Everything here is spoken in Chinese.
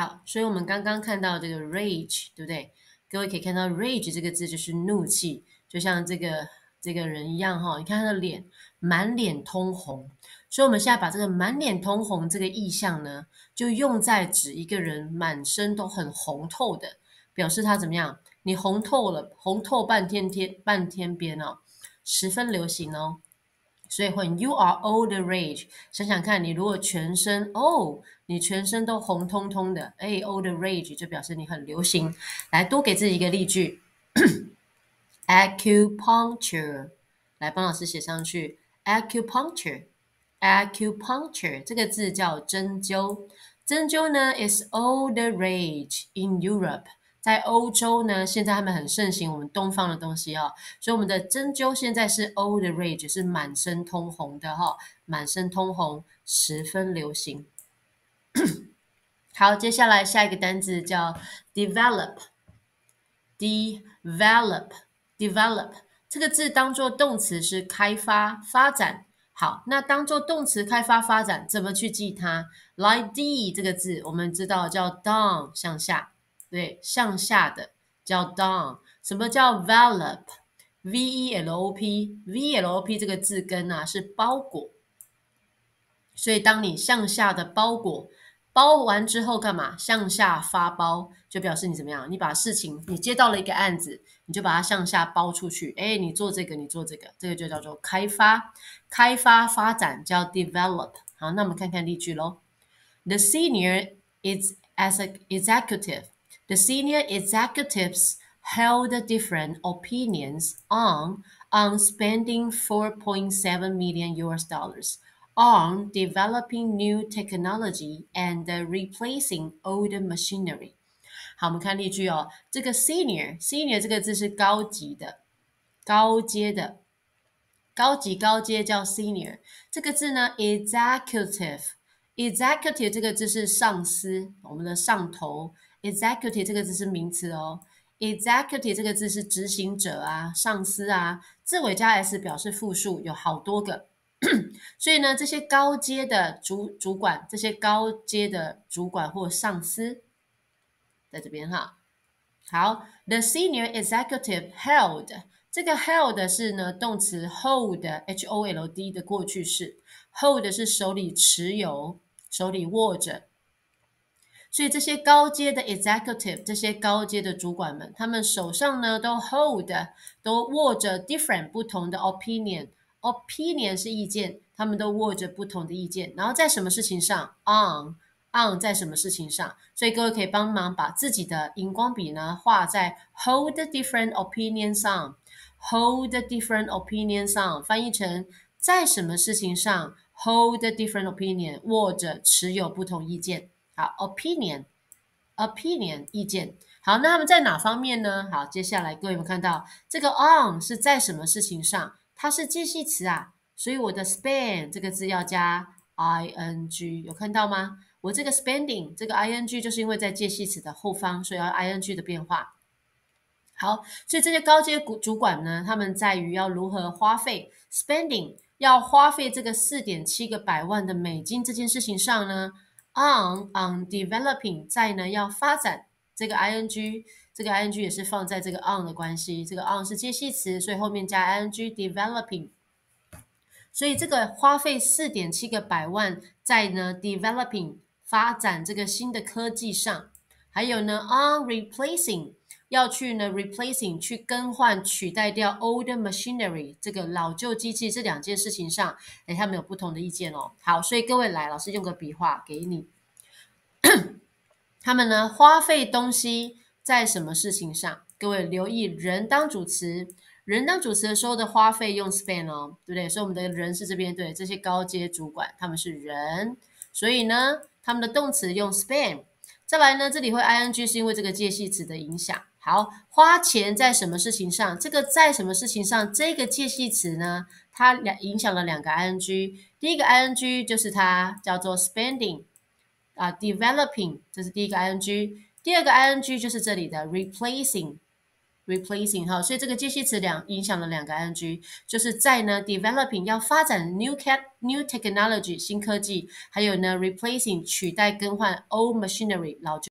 好，所以我们刚刚看到这个 rage，对不对？各位可以看到 rage 这个字就是怒气，就像这个这个人一样哈。你看他的脸，满脸通红。所以我们现在把这个满脸通红这个意象呢，就用在指一个人满身都很红透的，表示他怎么样？你红透了，红透半天天，半天边哦，十分流行哦。所以会 y o u are all the rage。想想看你如果全身哦，你全身都红彤彤的，哎，all the rage 就表示你很流行。来多给自己一个例句，Acupuncture。来帮老师写上去，Acupuncture，Acupuncture 这个字叫针灸。针灸呢，is all the rage in Europe。在欧洲呢，现在他们很盛行我们东方的东西哦，所以我们的针灸现在是 old rage，是满身通红的哈，满身通红，十分流行。好，接下来下一个单字叫 develop，develop，develop，这个字当做动词是开发发展。好，那当做动词开发发展怎么去记它？来 d 这个字，我们知道叫 down 向下。对，向下的叫 down。什么叫 develop？v e l o p v l o p 这个字根呢是包裹，所以当你向下的包裹包完之后，干嘛？向下发包就表示你怎么样？你把事情，你接到了一个案子，你就把它向下包出去。哎，你做这个，你做这个，这个就叫做开发、开发、发展，叫 develop。好，那我们看看例句喽。The senior is as a executive. The senior executives held different opinions on on spending 4.7 million US dollars on developing new technology and replacing older 好，我们看例句哦。这个 senior senior 这个字是高级的、高阶的、高级高阶叫 senior。这个字呢，executive executive 这个字是上司，我们的上头。Executive 这个字是名词哦，Executive 这个字是执行者啊，上司啊，字尾加 s 表示复数，有好多个。所以呢，这些高阶的主主管，这些高阶的主管或上司，在这边哈。好，The senior executive held 这个 held 是呢动词 hold，H-O-L-D 的过去式，hold 是手里持有，手里握着。所以这些高阶的 executive，这些高阶的主管们，他们手上呢都 hold，都握着 different 不同的 opinion，opinion 是意见，他们都握着不同的意见。然后在什么事情上？on，on 在什么事情上？所以各位可以帮忙把自己的荧光笔呢画在 hold different opinion 上，hold different opinion 上，翻译成在什么事情上 hold different opinion，握着持有不同意见。Opinion, opinion, 意见。好，那他们在哪方面呢？好，接下来各位有看到这个 on 是在什么事情上？它是介系词啊，所以我的 spend 这个字要加 i n g，有看到吗？我这个 spending 这个 i n g 就是因为在介系词的后方，所以要 i n g 的变化。好，所以这些高阶主管呢，他们在于要如何花费 spending，要花费这个四点七个百万的美金这件事情上呢？on on developing 在呢要发展这个 ing 这个 ing 也是放在这个 on 的关系，这个 on 是介系词，所以后面加 ing developing，所以这个花费四点七个百万在呢 developing 发展这个新的科技上，还有呢 on replacing。要去呢，replacing 去更换取代掉 old machinery 这个老旧机器这两件事情上，哎，他们有不同的意见哦。好，所以各位来，老师用个笔画给你。他们呢花费东西在什么事情上？各位留意，人当主持，人当主持的时候的花费用 span 哦，对不对？所以我们的人是这边对这些高阶主管，他们是人，所以呢他们的动词用 span。再来呢，这里会 ing 是因为这个介系词的影响。好，花钱在什么事情上？这个在什么事情上？这个介系词呢？它两影响了两个 ing。第一个 ing 就是它叫做 spending，啊，developing 这是第一个 ing。第二个 ing 就是这里的 replacing，replacing 哈，所以这个介系词两影响了两个 ing，就是在呢 developing 要发展 new cat new technology 新科技，还有呢 replacing 取代更换 old machinery 老旧。